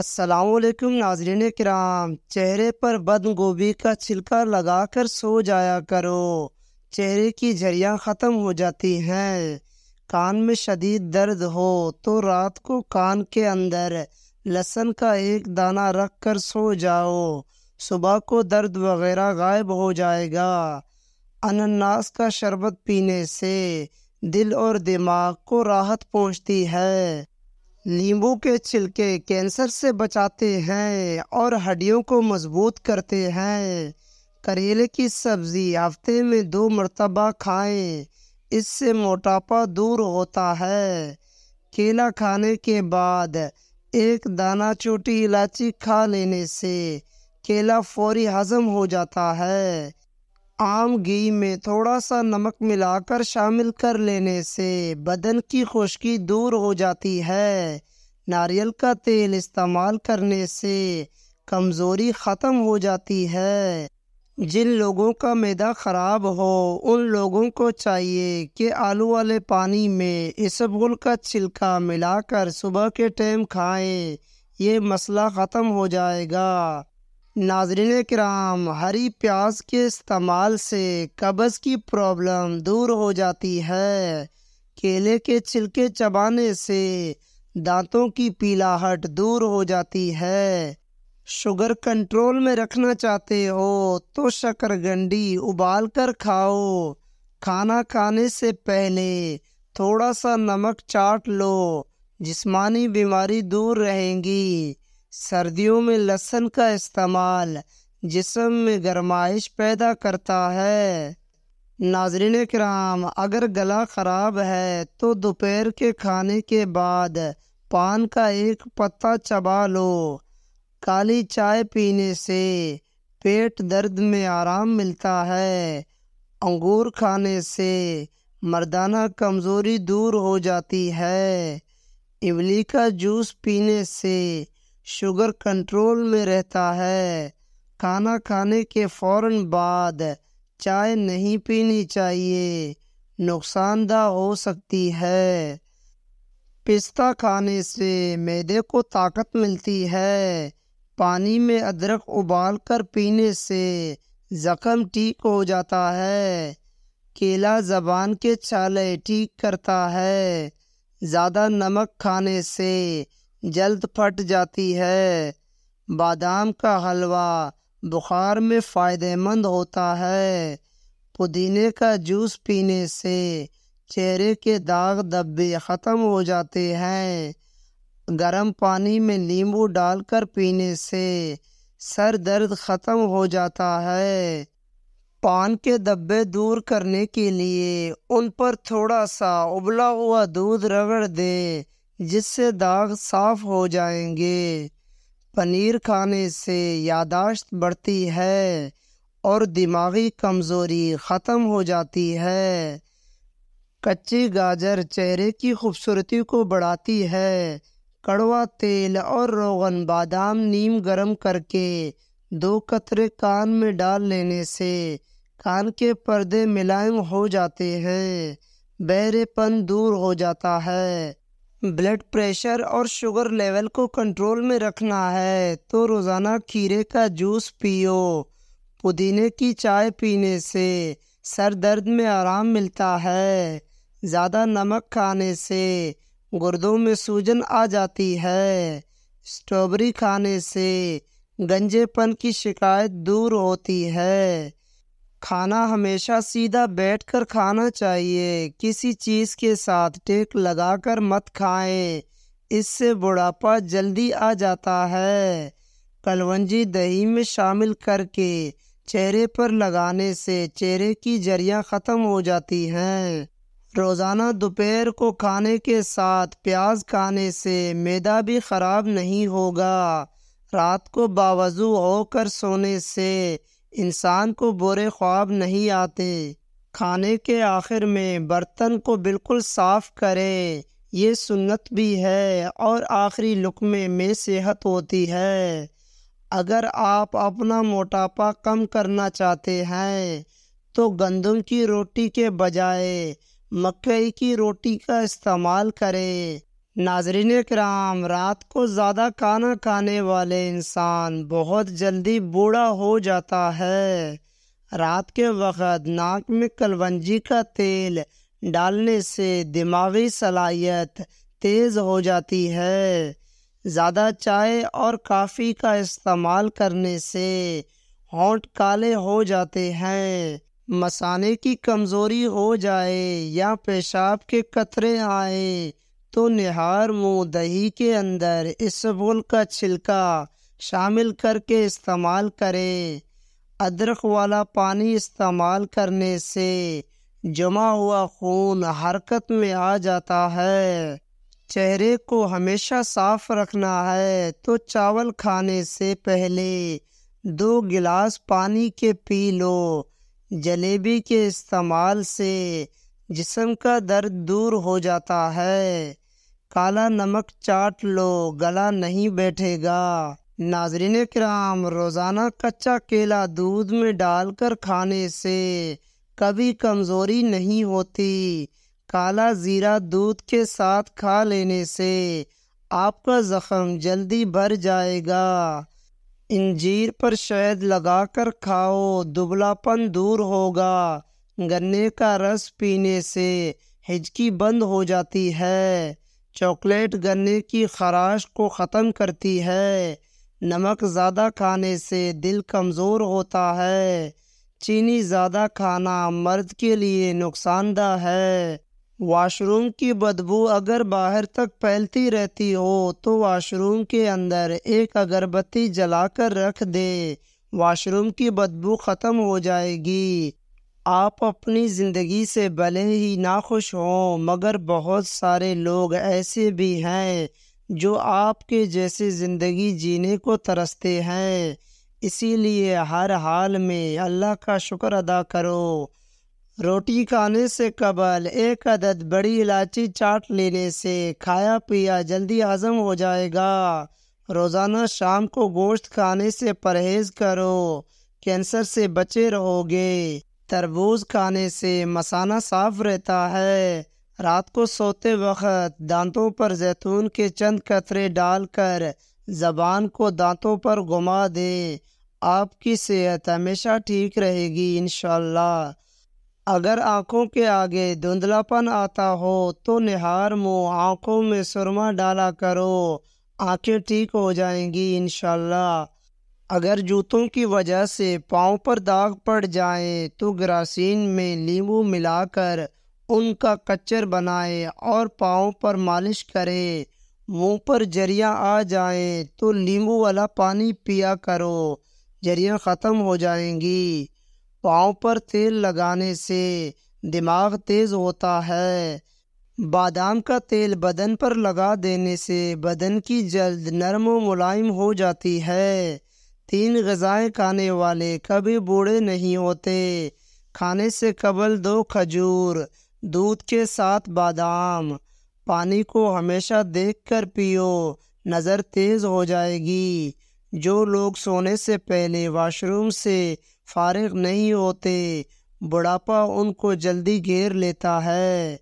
असलकुम नाजरीन कराम चेहरे पर बंद गोभी का छिलका लगाकर सो जाया करो चेहरे की झरियाँ ख़त्म हो जाती हैं कान में शदीद दर्द हो तो रात को कान के अंदर लहसन का एक दाना रख कर सो जाओ सुबह को दर्द वगैरह गायब हो जाएगा अनन्नास का शरबत पीने से दिल और दिमाग को राहत पहुँचती है नींबू के छिलके कैंसर से बचाते हैं और हड्डियों को मजबूत करते हैं करेले की सब्ज़ी हफ्ते में दो मरतबा खाएं इससे मोटापा दूर होता है केला खाने के बाद एक दाना छोटी इलायची खा लेने से केला फौरी हजम हो जाता है आम घी में थोड़ा सा नमक मिलाकर शामिल कर लेने से बदन की खुश्की दूर हो जाती है नारियल का तेल इस्तेमाल करने से कमज़ोरी ख़त्म हो जाती है जिन लोगों का मैदा ख़राब हो उन लोगों को चाहिए कि आलू वाले पानी में इसबगुल का छिलका मिलाकर सुबह के टाइम खाएं ये मसला ख़त्म हो जाएगा नाजरीन कराम हरी प्याज के इस्तेमाल से कब्ज़ की प्रॉब्लम दूर हो जाती है केले के छिलके चबाने से दांतों की पीलाहट दूर हो जाती है शुगर कंट्रोल में रखना चाहते हो तो शकरगंडी उबाल कर खाओ खाना खाने से पहले थोड़ा सा नमक चाट लो जिस्मानी बीमारी दूर रहेंगी सर्दियों में लहसुन का इस्तेमाल जिसम में गर्माइश पैदा करता है नाजरीन कराम अगर गला ख़राब है तो दोपहर के खाने के बाद पान का एक पत्ता चबा लो काली चाय पीने से पेट दर्द में आराम मिलता है अंगूर खाने से मर्दाना कमज़ोरी दूर हो जाती है इमली का जूस पीने से शुगर कंट्रोल में रहता है खाना खाने के फ़ौर बाद चाय नहीं पीनी चाहिए नुकसानदा हो सकती है पिस्ता खाने से मैदे को ताकत मिलती है पानी में अदरक उबाल कर पीने से ज़ख़म ठीक हो जाता है केला ज़बान के छाले ठीक करता है ज़्यादा नमक खाने से जल्द फट जाती है बादाम का हलवा बुखार में फ़ायदेमंद होता है पुदीने का जूस पीने से चेहरे के दाग धब्बे ख़त्म हो जाते हैं गर्म पानी में नींबू डालकर पीने से सर दर्द ख़त्म हो जाता है पान के धब्बे दूर करने के लिए उन पर थोड़ा सा उबला हुआ दूध रगड़ दें जिससे दाग साफ हो जाएंगे पनीर खाने से यादाश्त बढ़ती है और दिमागी कमज़ोरी ख़त्म हो जाती है कच्ची गाजर चेहरे की खूबसूरती को बढ़ाती है कड़वा तेल और रोगन बादाम नीम गरम करके दो कतरे कान में डाल लेने से कान के पर्दे मुलायम हो जाते हैं बहरेपन दूर हो जाता है ब्लड प्रेशर और शुगर लेवल को कंट्रोल में रखना है तो रोज़ाना खीरे का जूस पियो पुदीने की चाय पीने से सर दर्द में आराम मिलता है ज़्यादा नमक खाने से गुर्दों में सूजन आ जाती है स्ट्रॉबेरी खाने से गंजेपन की शिकायत दूर होती है खाना हमेशा सीधा बैठकर खाना चाहिए किसी चीज़ के साथ टेक लगाकर मत खाएं इससे बुढ़ापा जल्दी आ जाता है कलवंजी दही में शामिल करके चेहरे पर लगाने से चेहरे की जरियां ख़त्म हो जाती हैं रोज़ाना दोपहर को खाने के साथ प्याज खाने से मैदा भी ख़राब नहीं होगा रात को बावजू होकर सोने से इंसान को बुरे ख्वाब नहीं आते खाने के आखिर में बर्तन को बिल्कुल साफ़ करें ये सुन्नत भी है और आखिरी लुकमे में सेहत होती है अगर आप अपना मोटापा कम करना चाहते हैं तो गंदम की रोटी के बजाय मकई की रोटी का इस्तेमाल करें नाजरीन कराम रात को ज़्यादा खाना खाने वाले इंसान बहुत जल्दी बूढ़ा हो जाता है रात के वक्त नाक में कलवंजी का तेल डालने से दिमागी सलाहियत तेज़ हो जाती है ज़्यादा चाय और काफ़ी का इस्तेमाल करने से होंठ काले हो जाते हैं मसाने की कमज़ोरी हो जाए या पेशाब के कतरे आए तो निहार मुँह दही के अंदर बुल का छिलका शामिल करके इस्तेमाल करें अदरक वाला पानी इस्तेमाल करने से जमा हुआ खून हरकत में आ जाता है चेहरे को हमेशा साफ रखना है तो चावल खाने से पहले दो गिलास पानी के पी लो जलेबी के इस्तेमाल से जिसम का दर्द दूर हो जाता है काला नमक चाट लो गला नहीं बैठेगा नाजरीन कराम रोज़ाना कच्चा केला दूध में डालकर खाने से कभी कमज़ोरी नहीं होती काला ज़ीरा दूध के साथ खा लेने से आपका जख्म जल्दी भर जाएगा इंजीर पर शहद लगाकर खाओ दुबलापन दूर होगा गन्ने का रस पीने से हिचकी बंद हो जाती है चॉकलेट गन्ने की खराश को ख़त्म करती है नमक ज़्यादा खाने से दिल कमज़ोर होता है चीनी ज़्यादा खाना मर्द के लिए नुकसानदा है वॉशरूम की बदबू अगर बाहर तक फैलती रहती हो तो वॉशरूम के अंदर एक अगरबत्ती जलाकर रख दे वॉशरूम की बदबू ख़त्म हो जाएगी आप अपनी ज़िंदगी से भले ही नाखुश हों मगर बहुत सारे लोग ऐसे भी हैं जो आपके जैसे ज़िंदगी जीने को तरसते हैं इसीलिए हर हाल में अल्लाह का शुक्र अदा करो रोटी खाने से कबल एक अदद बड़ी इलायची चाट लेने से खाया पिया जल्दी हज़म हो जाएगा रोज़ाना शाम को गोश्त खाने से परहेज़ करो कैंसर से बचे रहोगे तरबूज खाने से मसाना साफ रहता है रात को सोते वक्त दांतों पर जैतून के चंद कतरे डालकर ज़बान को दांतों पर घुमा दें आपकी सेहत हमेशा ठीक रहेगी इन अगर आँखों के आगे धुंधलापन आता हो तो निहार मुँह आँखों में सुरमा डाला करो आँखें ठीक हो जाएंगी इनशाला अगर जूतों की वजह से पाँव पर दाग पड़ जाए तो ग्रासीन में नींबू मिलाकर उनका कच्चर बनाए और पाँव पर मालिश करें मुंह पर जरिया आ जाए तो नींबू वाला पानी पिया करो जरिया ख़त्म हो जाएंगी पाँव पर तेल लगाने से दिमाग तेज़ होता है बादाम का तेल बदन पर लगा देने से बदन की जल्द नरम व मुलायम हो जाती है तीन गज़ाएँ खाने वाले कभी बूढ़े नहीं होते खाने से कबल दो खजूर दूध के साथ बादाम पानी को हमेशा देखकर पियो नज़र तेज़ हो जाएगी जो लोग सोने से पहले वाशरूम से फारग नहीं होते बुढ़ापा उनको जल्दी घेर लेता है